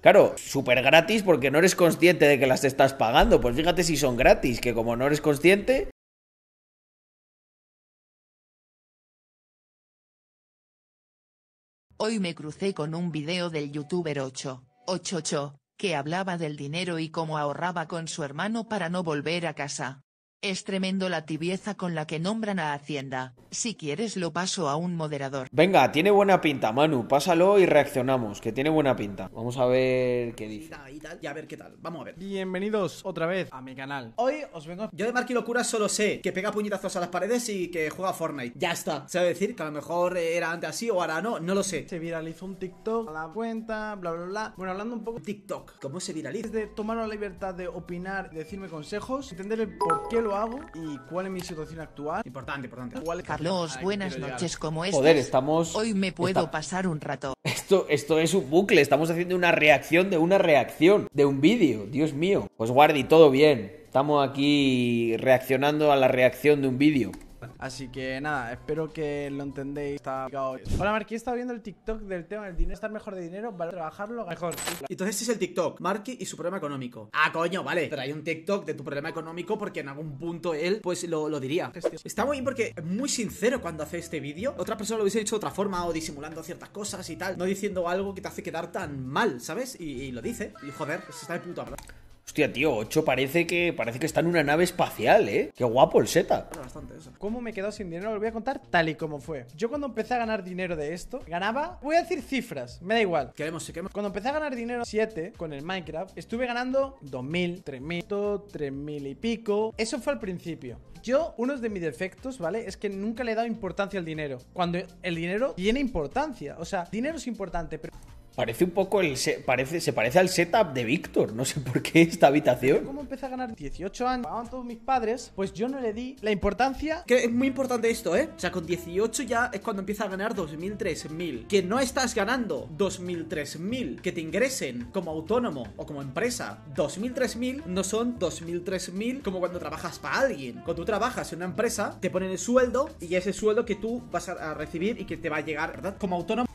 Claro, súper gratis porque no eres consciente de que las estás pagando. Pues fíjate si son gratis, que como no eres consciente, Hoy me crucé con un video del youtuber 888, que hablaba del dinero y cómo ahorraba con su hermano para no volver a casa. Es tremendo la tibieza con la que nombran a Hacienda. Si quieres lo paso a un moderador. Venga, tiene buena pinta, Manu. Pásalo y reaccionamos, que tiene buena pinta. Vamos a ver qué dice. Y, a ver qué tal. Vamos a ver. Bienvenidos otra vez a mi canal. Hoy os vengo... Yo de Marky Locura solo sé que pega puñetazos a las paredes y que juega Fortnite. Ya está. Se va a decir que a lo mejor era antes así o ahora no. No lo sé. Se viralizó un TikTok a la cuenta, bla, bla, bla. Bueno, hablando un poco... TikTok. ¿Cómo se viraliza? Es de tomar la libertad de opinar, decirme consejos, entender el por qué lo hago y cuál es mi situación actual. Importante, importante. ¿Cuál Carlos, buenas noches, ¿cómo es Joder, estamos... Hoy me puedo pasar un rato. Esto, esto es un bucle, estamos haciendo una reacción de una reacción, de un vídeo, Dios mío. Pues Guardi, todo bien. Estamos aquí reaccionando a la reacción de un vídeo. Así que nada, espero que lo entendéis. Está Hola he estado viendo el TikTok del tema del dinero. Estar mejor de dinero, ¿vale? trabajarlo mejor. Entonces este es el TikTok, Marky y su problema económico. Ah, coño, vale. pero hay un TikTok de tu problema económico porque en algún punto él, pues lo, diría. Está muy bien porque es muy sincero cuando hace este vídeo. Otra persona lo hubiese hecho de otra forma o disimulando ciertas cosas y tal. No diciendo algo que te hace quedar tan mal, ¿sabes? Y, lo dice. Y joder, se está de puta, ¿verdad? Hostia, tío, 8 parece que parece que está en una nave espacial, ¿eh? Qué guapo el Z. Bastante eso. ¿Cómo me he quedado sin dinero? Lo voy a contar tal y como fue. Yo cuando empecé a ganar dinero de esto, ganaba, voy a decir cifras, me da igual. Queremos, sí, queremos. Cuando empecé a ganar dinero 7 con el Minecraft, estuve ganando 2000, 3000, 3000 y pico. Eso fue al principio. Yo, uno de mis defectos, ¿vale? Es que nunca le he dado importancia al dinero. Cuando el dinero tiene importancia. O sea, dinero es importante, pero Parece un poco el. Se parece, se parece al setup de Víctor. No sé por qué esta habitación. ¿Cómo empieza a ganar 18 años? Pagaban todos mis padres. Pues yo no le di la importancia. Que es muy importante esto, ¿eh? O sea, con 18 ya es cuando empieza a ganar 2.000, 3.000. Que no estás ganando 2.000, 3.000. Que te ingresen como autónomo o como empresa. 2.000, 3.000 no son 2.000, 3.000 como cuando trabajas para alguien. Cuando tú trabajas en una empresa, te ponen el sueldo y ese sueldo que tú vas a recibir y que te va a llegar, ¿verdad? Como autónomo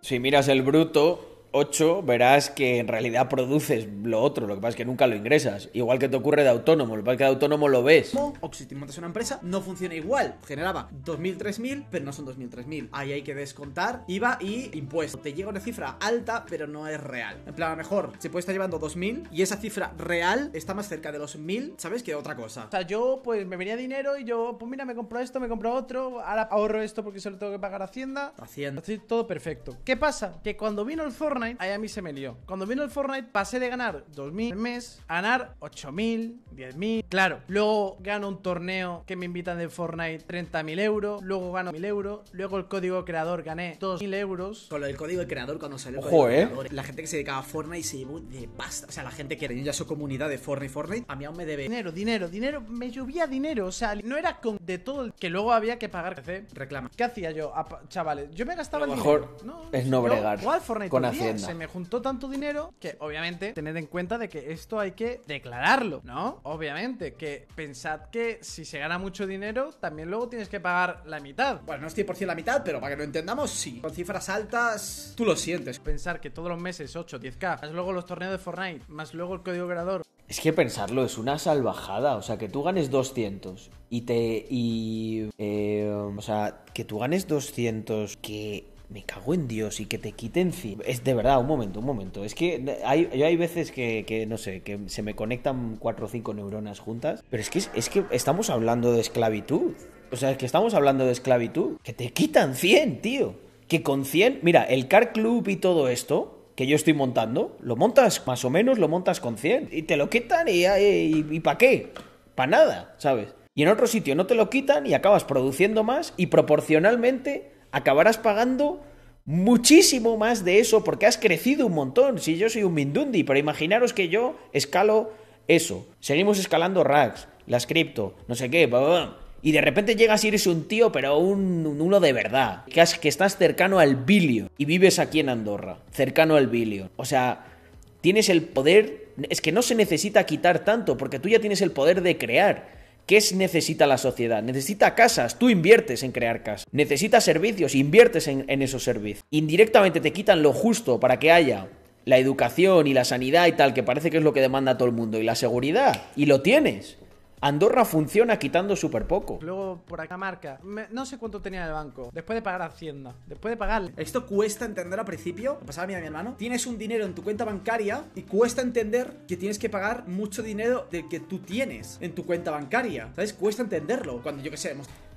si miras el bruto, 8, verás que en realidad produces lo otro, lo que pasa es que nunca lo ingresas. Igual que te ocurre de autónomo, lo que pasa es que de autónomo lo ves. O si te montas una empresa, no funciona igual. Generaba 2.000, 3.000, pero no son 2.000, 3.000. Ahí hay que descontar IVA y impuesto. Te llega una cifra alta, pero no es real. En plan, a lo mejor se puede estar llevando 2.000 y esa cifra real está más cerca de los 1.000, ¿sabes? Que otra cosa. O sea, yo pues me venía dinero y yo, pues mira, me compro esto, me compro otro, ahora ahorro esto porque solo tengo que pagar Hacienda. Hacienda. Estoy todo perfecto. ¿Qué pasa? Que cuando vino el zorro ahí a mí se me lió. Cuando vino el Fortnite, pasé de ganar 2.000 al mes a ganar 8.000, 10.000. Claro, luego gano un torneo que me invitan de Fortnite 30.000 euros, luego gano 1.000 euros, luego el código creador gané 2.000 euros. Con lo del código de creador, cuando salió el Ojo, eh. la gente que se dedicaba a Fortnite se llevó de pasta. O sea, la gente que tenía ya su comunidad de Fortnite, Fortnite, a mí aún me debe dinero, dinero, dinero. Me llovía dinero, o sea, no era con de todo el que luego había que pagar. Reclama. ¿Qué hacía yo, chavales? Yo me gastaba lo mejor ¿no? Es no bregar. con se me juntó tanto dinero que obviamente tened en cuenta de que esto hay que declararlo, ¿no? Obviamente, que pensad que si se gana mucho dinero, también luego tienes que pagar la mitad. Bueno, no es 100% la mitad, pero para que lo entendamos, sí. Con cifras altas, tú lo sientes. Pensar que todos los meses 8, 10k, más luego los torneos de Fortnite, más luego el código operador. es que pensarlo es una salvajada. O sea, que tú ganes 200 y te. Eh, o sea, que tú ganes 200. Que me cago en Dios y que te quiten Es de verdad, un momento, un momento. Es que hay, yo hay veces que, no sé, que se me conectan cuatro o cinco neuronas juntas, pero es que, es que estamos hablando de esclavitud. O sea, es que estamos hablando de esclavitud. Que te quitan 100, tío. Que con 100, mira, el car club y todo esto, que yo estoy montando, lo montas más o menos, lo montas con 100 y te lo quitan y, eh, y, y ¿para qué? Para nada, ¿sabes? Y en otro sitio no te lo quitan y acabas produciendo más y proporcionalmente acabarás pagando muchísimo más de eso porque has crecido un montón. Si yo soy un Mindundi, pero imaginaros que yo escalo eso. Seguimos escalando racks, las cripto, no sé qué, y de repente llegas y eres un tío, pero un, uno de verdad, que, que estás cercano al bilio y vives aquí en Andorra, cercano al bilio. O sea, tienes el poder, es que no se necesita quitar tanto porque tú ya tienes el poder de crear. ¿Qué necesita la sociedad? Necesita casas, tú inviertes en crear casas. Necesita servicios, inviertes en, en esos servicios. Indirectamente te quitan lo justo para que haya la educación y la sanidad y tal, que parece que es lo que demanda todo el mundo, y la seguridad, y lo tienes. Andorra funciona quitando súper poco. Luego, por acá marca. no sé cuánto tenía el banco. Después de pagar Hacienda. Después de pagar. Esto cuesta entender al principio. Lo pasaba a mí a mi hermano. Tienes un dinero en tu cuenta bancaria y cuesta entender que tienes que pagar mucho dinero del que tú tienes en tu cuenta bancaria. ¿Sabes? Cuesta entenderlo. Cuando yo que sé,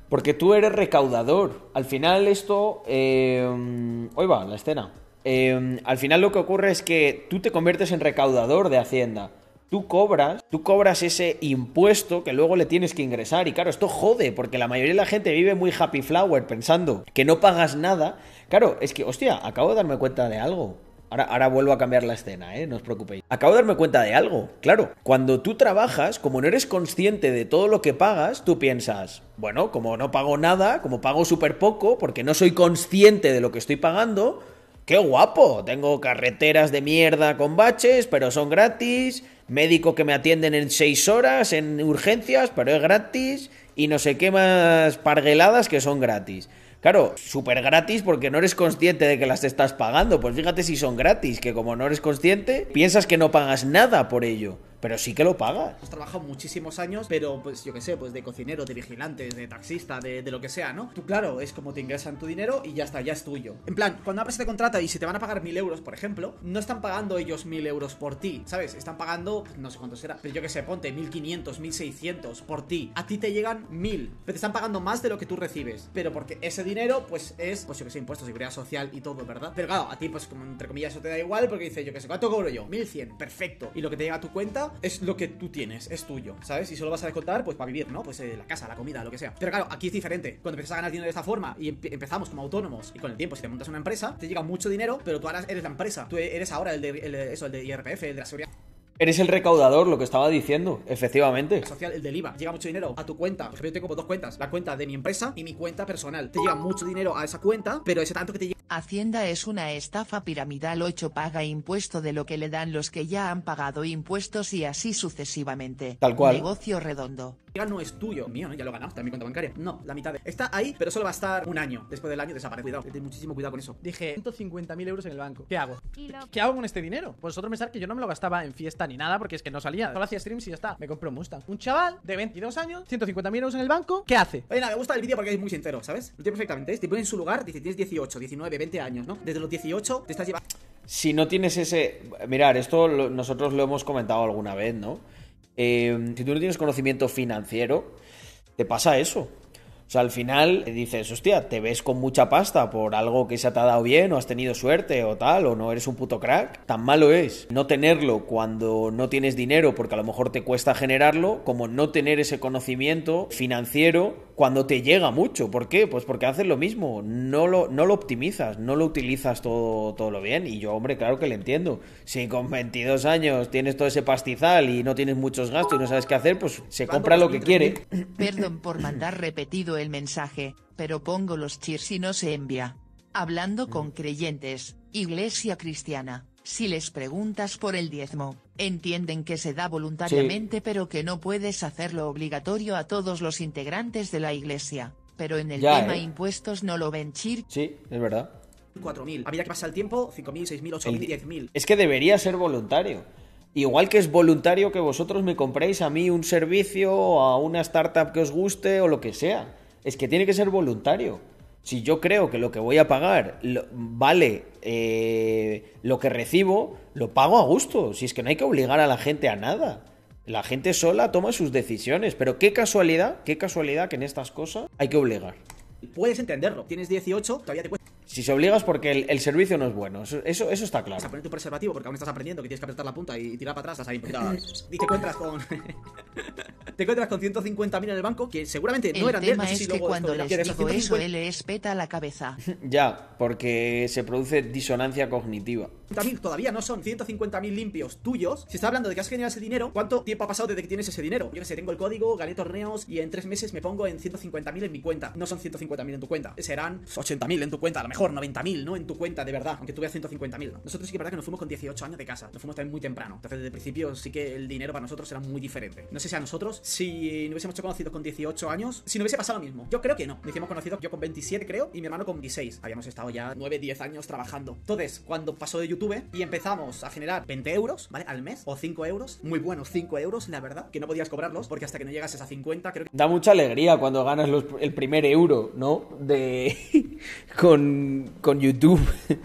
Porque tú eres recaudador. Al final esto... Eh, hoy va, la escena. Em, al final lo que ocurre es que tú te conviertes en recaudador de Hacienda tú cobras, tú cobras ese impuesto que luego le tienes que ingresar. Y claro, esto jode, porque la mayoría de la gente vive muy happy flower pensando que no pagas nada. Claro, es que, hostia, acabo de darme cuenta de algo. Ahora, ahora, vuelvo a cambiar la escena, ¿eh? No os preocupéis. Acabo de darme cuenta de algo. Claro, cuando tú trabajas, como no eres consciente de todo lo que pagas, tú piensas, bueno, como no pago nada, como pago súper poco, porque no soy consciente de lo que estoy pagando, qué guapo. Tengo carreteras de mierda con baches, pero son gratis médico que me atienden en seis horas, en urgencias, pero es gratis, y no sé qué más pargueladas que son gratis. Claro, súper gratis porque no eres consciente de que las estás pagando. Pues fíjate si son gratis, que como no eres consciente, piensas que no pagas nada por ello pero sí que lo pagas. Has trabajado muchísimos años, pero pues yo qué sé, pues de cocinero, de vigilante, de taxista, de, lo que sea, ¿no? Tú, claro, es como te ingresan tu dinero y ya está, ya es tuyo. En plan, cuando una de te contrata y si te van a pagar mil euros, por ejemplo, no están pagando ellos mil euros por ti, ¿sabes? Están pagando, no sé cuánto será, pero yo qué sé, ponte 1500, 1600 por ti. A ti te llegan mil, pero te están pagando más de lo que tú recibes. Pero porque ese dinero, pues es, pues yo que sé, impuestos, seguridad social y todo, ¿verdad? Pero claro, a ti, pues como entre comillas, eso te da igual porque dice, yo qué sé, ¿cuánto cobro yo? 1100, perfecto. Y lo que te llega a tu cuenta, es lo que tú tienes, es tuyo, ¿sabes? Y solo vas a descontar, pues para vivir, ¿no? Pues eh, la casa, la comida, lo que sea. Pero claro, aquí es diferente. Cuando empiezas a ganar dinero de esta forma y empezamos como autónomos y con el tiempo, si te montas una empresa, te llega mucho dinero, pero tú ahora eres la empresa. Tú eres ahora el de, eso, el de IRPF, el de la seguridad. Eres el recaudador, lo que estaba diciendo, efectivamente. Social, el del IVA. Llega mucho dinero a tu cuenta. yo tengo dos cuentas. La cuenta de mi empresa y mi cuenta personal. Te llega mucho dinero a esa cuenta, pero ese tanto que te llega... Hacienda es una estafa piramidal 8 paga impuesto de lo que le dan los que ya han pagado impuestos y así sucesivamente. Tal cual. Negocio redondo. Ya no es tuyo, mío, ya lo he ganado, está en mi cuenta bancaria. No, la mitad Está ahí, pero solo va a estar un año. Después del año desaparece. Cuidado, muchísimo cuidado con eso. Dije 150.000 euros en el banco. ¿Qué hago? ¿Qué hago con este dinero? pues otro pensar que yo no me lo gastaba en fiesta ni ni nada porque es que no salía. Solo hacía streams y ya está. Me compré un Mustang. Un chaval de 22 años, 150.000 euros en el banco, ¿qué hace? Oye, nada, me gusta el vídeo porque es muy sincero, ¿sabes? Lo tiene perfectamente. ¿eh? Te pone en su lugar, dice, tienes 18, 19, 20 años, ¿no? Desde los 18 te estás llevando... Si no tienes ese... Mirar, esto nosotros lo hemos comentado alguna vez, ¿no? Eh, si tú no tienes conocimiento financiero, te pasa eso. O sea, al final dices, hostia, te ves con mucha pasta por algo que se te ha dado bien o has tenido suerte o tal, o no eres un puto crack. Tan malo es no tenerlo cuando no tienes dinero porque a lo mejor te cuesta generarlo, como no tener ese conocimiento financiero cuando te llega mucho. ¿Por qué? Pues porque haces lo mismo, no lo, no lo optimizas, no lo utilizas todo, todo lo bien. Y yo, hombre, claro que le entiendo. Si con 22 años tienes todo ese pastizal y no tienes muchos gastos y no sabes qué hacer, pues se compra lo que quiere. Perdón por mandar repetido el mensaje, pero pongo los chirs y no se envía. Hablando con creyentes, iglesia cristiana, si les preguntas por el diezmo, entienden que se da voluntariamente pero que no puedes hacerlo obligatorio a todos los integrantes de la iglesia, pero en el tema ¿eh? impuestos no lo ven Chir. Sí, es verdad. 4.000, había que pasar el tiempo, 5.000, 6.000, 8.000, 10.000. Es que debería ser voluntario. Igual que es voluntario que vosotros me compréis a mí un servicio, a una startup que os guste o lo que sea. Es que tiene que ser voluntario. Si yo creo que lo que voy a pagar vale eh, lo que recibo, lo pago a gusto. Si es que no hay que obligar a la gente a nada. La gente sola toma sus decisiones. Pero qué casualidad, qué casualidad que en estas cosas hay que obligar. Puedes entenderlo. Tienes 18, todavía te cuesta si se obligas porque el, servicio no es bueno. Eso, eso, está claro. O sea, poner tu preservativo porque aún estás aprendiendo que tienes que apretar la punta y tirar para atrás, ahí ah, Y te encuentras con. te encuentras con 150.000 en el banco que seguramente no eran tema de él. es que cuando les digo eso, les la cabeza. ya, porque se produce disonancia cognitiva. Todavía no son 150.000 limpios tuyos. Si estás hablando de que has generado ese dinero, ¿cuánto tiempo ha pasado desde que tienes ese dinero? Yo que sé, tengo el código, gané torneos y en tres meses me pongo en 150.000 en mi cuenta. No son 150.000 en tu cuenta, serán 80.000 en tu cuenta, a lo mejor. Por 90.000, ¿no? En tu cuenta, de verdad, aunque tú 150.000, Nosotros sí que es verdad que nos fuimos con 18 años de casa, nos fuimos también muy temprano. Entonces, desde el principio sí que el dinero para nosotros era muy diferente. No sé si a nosotros, si no hubiésemos hecho conocidos con 18 años, si no hubiese pasado lo mismo. Yo creo que no. Nos hicimos conocidos yo con 27, creo, y mi hermano con 16. Habíamos estado ya 9, 10 años trabajando. Entonces, cuando pasó de YouTube y empezamos a generar 20 euros, ¿vale? Al mes, o 5 euros, muy buenos 5 euros, la verdad, que no podías cobrarlos, porque hasta que no llegases a 50, creo Da mucha alegría cuando ganas el primer euro, ¿no? De... con con, YouTube.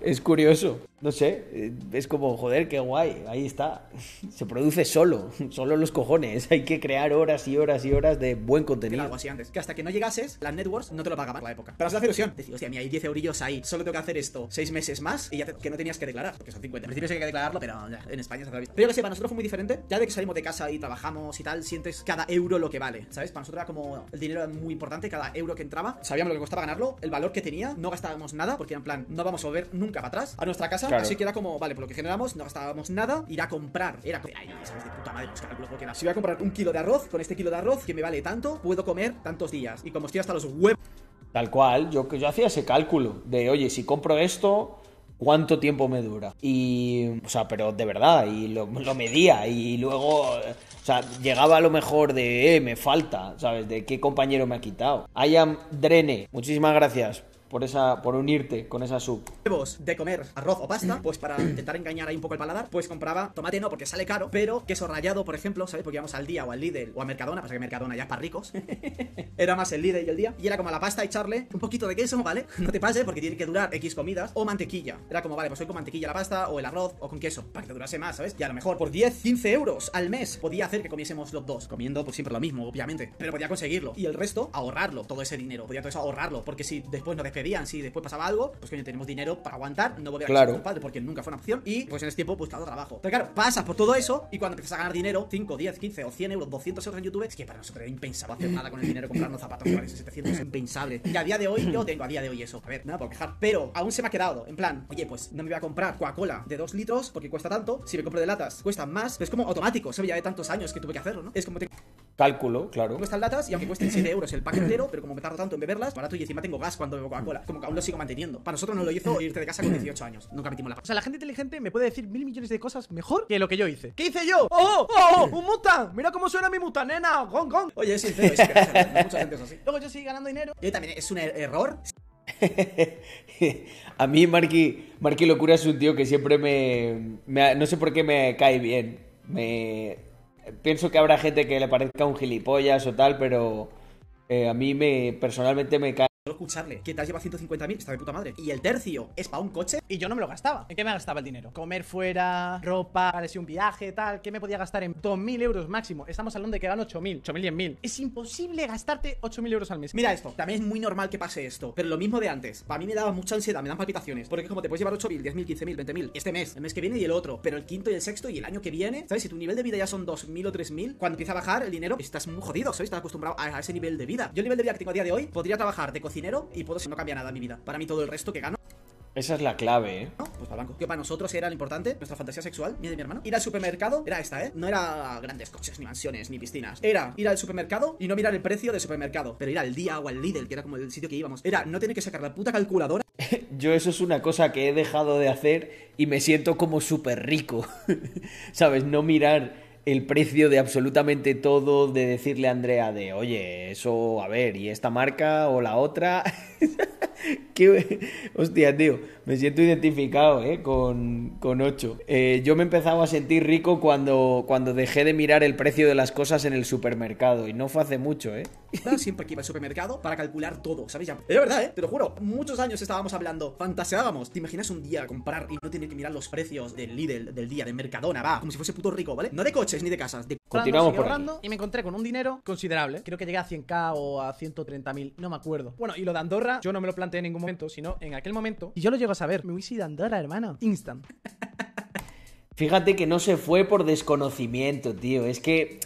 es curioso no sé, eh, es como, joder, qué guay, ahí está. Se produce solo, solo los cojones. Hay que crear horas y horas y horas de buen contenido. Algo así antes. Que hasta que no llegases, las networks no te lo pagaban la época. Pero es hace ilusión. Decir, hostia, mira, hay 10 eurillos ahí. Solo tengo que hacer esto 6 meses más y ya que no tenías que declarar, porque son 50. En principio sí hay que declararlo, pero en España se hace Pero yo que sé, para nosotros fue muy diferente. Ya de que salimos de casa y trabajamos y tal, sientes cada euro lo que vale, ¿sabes? Para nosotros era como el dinero era muy importante, cada euro que entraba, sabíamos lo que costaba ganarlo, el valor que tenía, no gastábamos nada, porque en plan, no vamos a volver nunca para atrás a nuestra casa Así que era como, vale, por lo que generamos, no gastábamos nada, ir a comprar. Era puta madre los cálculos, porque Si voy a comprar un kilo de arroz, con este kilo de arroz que me vale tanto, puedo comer tantos días. Y como estoy hasta los huevos. Tal cual, yo, yo hacía ese cálculo de, oye, si compro esto, cuánto tiempo me dura. Y, o sea, pero de verdad, y lo, medía, y luego, o sea, llegaba a lo mejor de, eh, me falta, ¿sabes? De qué compañero me ha quitado. I am Drene, muchísimas gracias por esa por unirte con esa sub. de comer arroz o pasta, pues para intentar engañar ahí un poco el paladar, pues compraba tomate no porque sale caro, pero queso rallado, por ejemplo, ¿sabes? Porque íbamos al día o al líder o a Mercadona, pasa que Mercadona ya es para ricos. era más el líder y el día y era como a la pasta echarle un poquito de queso, ¿vale? No te pases porque tiene que durar X comidas o mantequilla. Era como, vale, pues soy con mantequilla la pasta o el arroz o con queso para que te durase más, ¿sabes? Y a lo mejor por 10, 15 euros al mes podía hacer que comiésemos los dos, comiendo pues siempre lo mismo, obviamente, pero podía conseguirlo y el resto ahorrarlo, todo ese dinero, podía todo eso ahorrarlo, porque si después no despedimos si después pasaba algo, pues que que tenemos dinero para aguantar, no voy a claro. porque nunca fue una opción y pues en ese tiempo Pues todo trabajo. Pero claro, pasas por todo eso y cuando empiezas a ganar dinero, 5, 10, 15 o 100 euros, 200 euros en YouTube, es que para nosotros era impensable hacer nada con el dinero, comprarnos zapatos 700, es impensable. Y a día de hoy, yo tengo a día de hoy eso, a ver, nada por quejar, pero aún se me ha quedado, en plan, oye, pues no me voy a comprar Coca-Cola de 2 litros porque cuesta tanto, si me compro de latas cuesta más, es como automático, se ya de tantos años que tuve que hacerlo, ¿no? Es como te... Cálculo, claro. gustan pues las latas y aunque cuesten 7 euros el pack entero, pero como me tardo tanto en beberlas, barato y encima tengo gas cuando bebo Coca-Cola. Como que aún lo sigo manteniendo. Para nosotros no lo hizo irte de casa con 18 años. Nunca metimos la O sea, la gente inteligente me puede decir mil millones de cosas mejor que lo que yo hice. ¿Qué hice yo? ¡Oh! ¡Oh! oh, oh! ¡Un muta! ¡Mira cómo suena mi muta, nena! ¡Gong, gong! Oye, es sincero, es que mucha gente es así. Luego yo sigo ganando dinero. Yo también, es un er-, error. a mí Marky, Marky Locura es un tío que siempre me, me, No sé por qué me cae bien. Me pienso que habrá gente que le parezca un gilipollas o tal, pero eh, a mí me personalmente me cae Solo escucharle que te has llevado 150.000 está de puta madre. Y el tercio es para un coche. Y yo no me lo gastaba. ¿En qué me gastaba el dinero? Comer fuera, ropa, un viaje, tal. ¿Qué me podía gastar en 2.000 euros máximo? Estamos hablando de que ocho 8.000, 8.000, 10.000. Es imposible gastarte 8.000 euros al mes. Mira esto. También es muy normal que pase esto. Pero lo mismo de antes. Para mí me daba mucha ansiedad, me dan palpitaciones. Porque es como te puedes llevar 8.000, 10.000, 15.000, 20.000 este mes, el mes que viene y el otro. Pero el quinto y el sexto y el año que viene, ¿sabes? Si tu nivel de vida ya son 2.000 o 3.000, cuando empieza a bajar el dinero, estás muy jodido, ¿sabes? Estás acostumbrado a ese nivel de vida. Yo el nivel de vida que a día de hoy podría trabajar de cocinero y puedo no cambia nada mi vida. Para mí todo el resto que gano. Esa es la clave, ¿eh? pues para el banco. Que para nosotros era lo importante, nuestra fantasía sexual, mía de mi hermano. Ir al supermercado era esta, ¿eh? No era grandes coches, ni mansiones, ni piscinas. Era ir al supermercado y no mirar el precio del supermercado. Pero ir al día o al Lidl, que era como el sitio que íbamos. Era no tener que sacar la puta calculadora. Yo eso es una cosa que he dejado de hacer y me siento como súper rico. ¿Sabes? No mirar el precio de absolutamente todo, de decirle a Andrea de, oye, eso, a ver, y esta marca o la otra. Qué... Hostia, tío, me siento identificado ¿eh? con, con 8. Eh, yo me empezaba a sentir rico cuando, cuando dejé de mirar el precio de las cosas en el supermercado, y no fue hace mucho, ¿eh? siempre aquí iba el supermercado para calcular todo, ¿sabéis? Ya, es verdad, ¿eh? Te lo juro. Muchos años estábamos hablando, fantaseábamos. ¿Te imaginas un día comprar y no tener que mirar los precios del Lidl, del día, de Mercadona, va? Como si fuese puto rico, ¿vale? No de coches ni de casas, de Continuamos por Y me encontré con un dinero considerable. Creo que llegué a 100k o a 130.000, no me acuerdo. Bueno, y lo de Andorra, yo no me lo planteé en ningún momento, sino en aquel momento. Y yo lo llego a saber. Me hubiese ido a Andorra, hermano. Instant. Fíjate que no se fue por desconocimiento, tío. Es que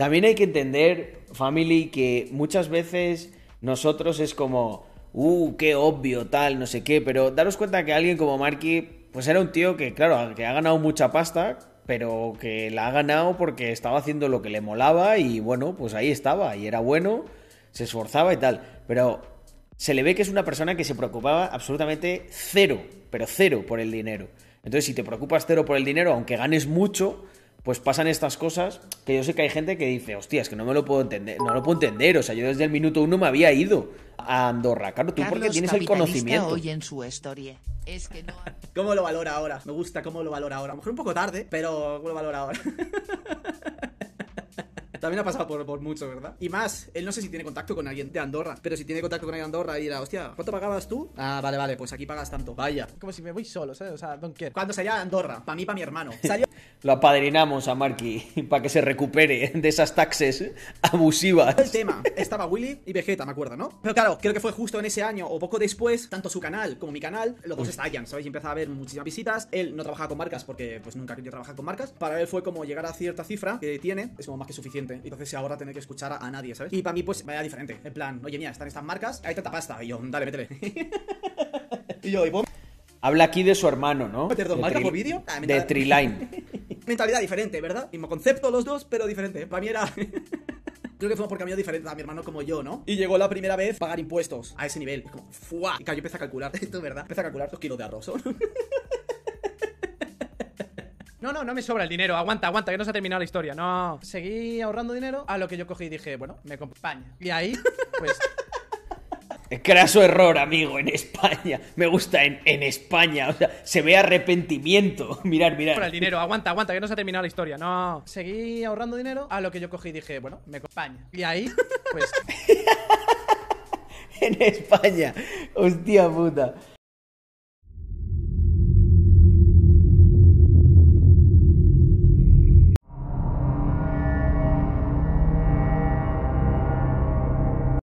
también hay que entender, family, que muchas veces nosotros es como, uh, qué obvio, tal, no sé qué, pero daros cuenta que alguien como Marky, pues era un tío que, claro, que ha ganado mucha pasta, pero que la ha ganado porque estaba haciendo lo que le molaba y bueno, pues ahí estaba, y era bueno, se esforzaba y tal, pero se le ve que es una persona que se preocupaba absolutamente cero, pero cero por el dinero. Entonces, si te preocupas cero por el dinero, aunque ganes mucho, pues pasan estas cosas que yo sé que hay gente que dice, hostia, es que no me lo puedo entender, no lo puedo entender, o sea, yo desde el minuto uno me había ido a Andorra. Claro, tú porque tienes el conocimiento. Hoy en su historia. Es que no... ¿Cómo lo valora ahora? Me gusta cómo lo valora ahora. A lo mejor un poco tarde, pero ¿cómo lo valora ahora? También ha pasado por, mucho, ¿verdad? Y más, él no sé si tiene contacto con alguien de Andorra, pero si tiene contacto con alguien de Andorra y dirá, hostia, ¿cuánto pagabas tú? Ah, vale, vale, pues aquí pagas tanto. Vaya. Como si me voy solo, ¿sabes? O sea, don't care. Cuando salía a Andorra, para mí, para mi hermano. Salió... Lo apadrinamos a Marky para que se recupere de esas taxes abusivas. El tema, estaba Willy y Vegeta, me acuerdo, ¿no? Pero claro, creo que fue justo en ese año o poco después, tanto su canal como mi canal, los dos estallan, ¿sabéis? Y empezaba a haber muchísimas visitas. Él no trabajaba con marcas porque pues nunca quería trabajar con marcas. Para él fue como llegar a cierta cifra que tiene, es como más que suficiente entonces Entonces ahora tener que escuchar a, nadie, ¿sabes? Y para mí, pues, vaya diferente. En plan, oye, mira, están estas marcas, hay tanta pasta. Y yo, dale, métele. y yo, y Habla aquí de su hermano, ¿no? ¿Meter dos marcas por vídeo? Ah, de Triline. mentalidad diferente, ¿verdad? Mismo concepto los dos, pero diferente. Para mí era... Creo que fuimos por caminos diferentes, a mi hermano como yo, ¿no? Y llegó la primera vez pagar impuestos a ese nivel. Como, ¡fua! Y cayó yo empecé a calcular, esto es verdad, empecé a calcular dos kilos de arroz. No, no, no me sobra el dinero. Aguanta, aguanta, que no se ha terminado la historia. No. Seguí ahorrando dinero, a lo que yo cogí y dije, bueno, me acompaña Y ahí, pues. Craso error, amigo, en España. Me gusta en, España. O sea, se ve arrepentimiento. mirar, mirar. Por el dinero, aguanta, aguanta, que no se ha terminado la historia. No. Seguí ahorrando dinero, a lo que yo cogí y dije, bueno, me acompaña Y ahí, pues. en España. Hostia puta.